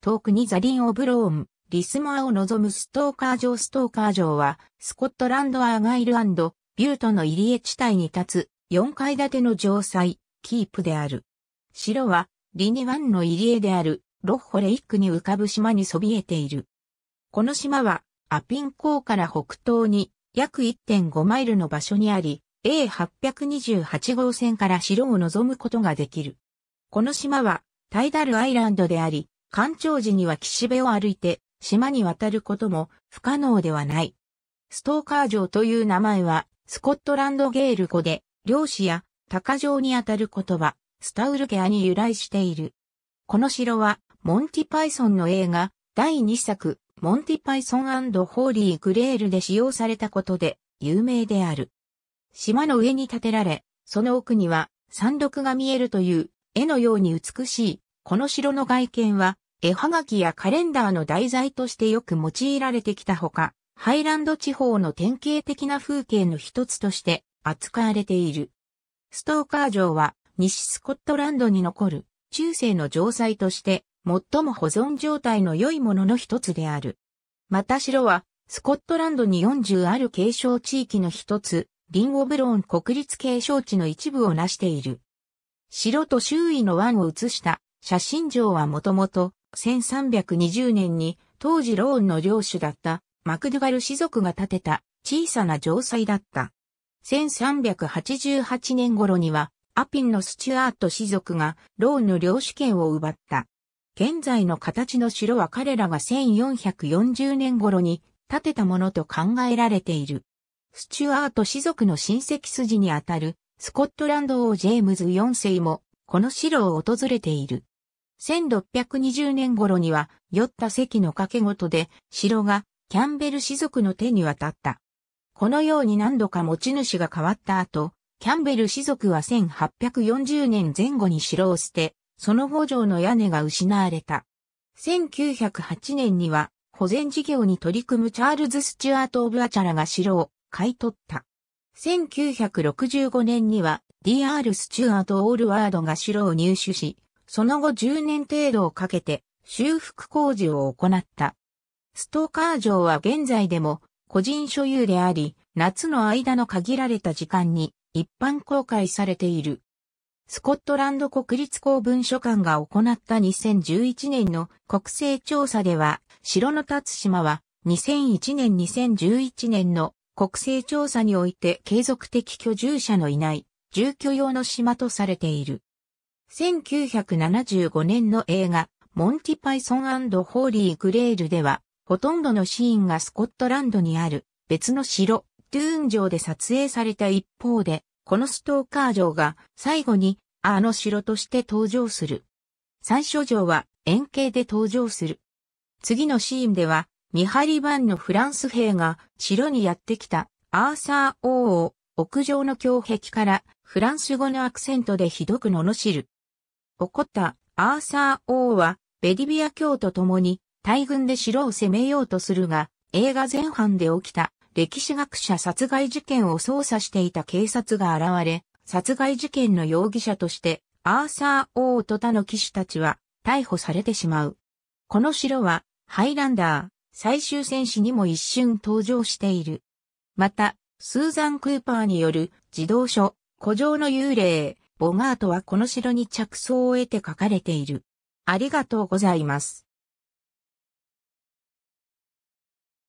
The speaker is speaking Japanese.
遠くにザリン・オブローン、リスモアを望むストーカー城ストーカー城は、スコットランド・アーガイルビュートの入江地帯に立つ、4階建ての城塞、キープである。城は、リニワンの入江である、ロッホレイックに浮かぶ島にそびえている。この島は、アピン港から北東に約1.5マイルの場所にあり、A828 号線から城を望むことができる。この島は、タイダルアイランドであり、干潮時には岸辺を歩いて島に渡ることも不可能ではない。ストーカー城という名前はスコットランドゲール語で漁師や鷹城にあたる言葉スタウルケアに由来している。この城はモンティパイソンの映画第2作モンティパイソンホーリー・グレールで使用されたことで有名である。島の上に建てられ、その奥には山麓が見えるという絵のように美しいこの城の外見は、絵はがきやカレンダーの題材としてよく用いられてきたほか、ハイランド地方の典型的な風景の一つとして扱われている。ストーカー城は西スコットランドに残る中世の城塞として最も保存状態の良いものの一つである。また城はスコットランドに40ある継承地域の一つ、リンゴブローン国立継承地の一部を成している。城と周囲の湾を映した写真上はもともと1320年に当時ローンの領主だったマクドゥガル氏族が建てた小さな城塞だった。1388年頃にはアピンのスチュアート氏族がローンの領主権を奪った。現在の形の城は彼らが1440年頃に建てたものと考えられている。スチュアート氏族の親戚筋にあたるスコットランド王ジェームズ4世もこの城を訪れている。1620年頃には酔った席の掛け事で城がキャンベル氏族の手に渡った。このように何度か持ち主が変わった後、キャンベル氏族は1840年前後に城を捨て、その後城の屋根が失われた。1908年には保全事業に取り組むチャールズ・スチュアート・オブ・アチャラが城を買い取った。1965年には DR スチュアート・オールワードが城を入手し、その後10年程度をかけて修復工事を行った。ストーカー城は現在でも個人所有であり、夏の間の限られた時間に一般公開されている。スコットランド国立公文書館が行った2011年の国勢調査では、城の立つ島は2001年2011年の国勢調査において継続的居住者のいない住居用の島とされている。1975年の映画、モンティパイソンホーリー・グレールでは、ほとんどのシーンがスコットランドにある別の城、トゥーン城で撮影された一方で、このストーカー城が最後にあの城として登場する。最初城は円形で登場する。次のシーンでは、見張り番のフランス兵が城にやってきたアーサー王を屋上の胸壁からフランス語のアクセントでひどく罵る。起こったアーサー王はベリビア教と共に大軍で城を攻めようとするが、映画前半で起きた歴史学者殺害事件を捜査していた警察が現れ、殺害事件の容疑者としてアーサー王と他の騎士たちは逮捕されてしまう。この城はハイランダー最終戦士にも一瞬登場している。また、スーザン・クーパーによる自動書、古城の幽霊、ボガートはこの城に着想を得て書かれている。ありがとうございます。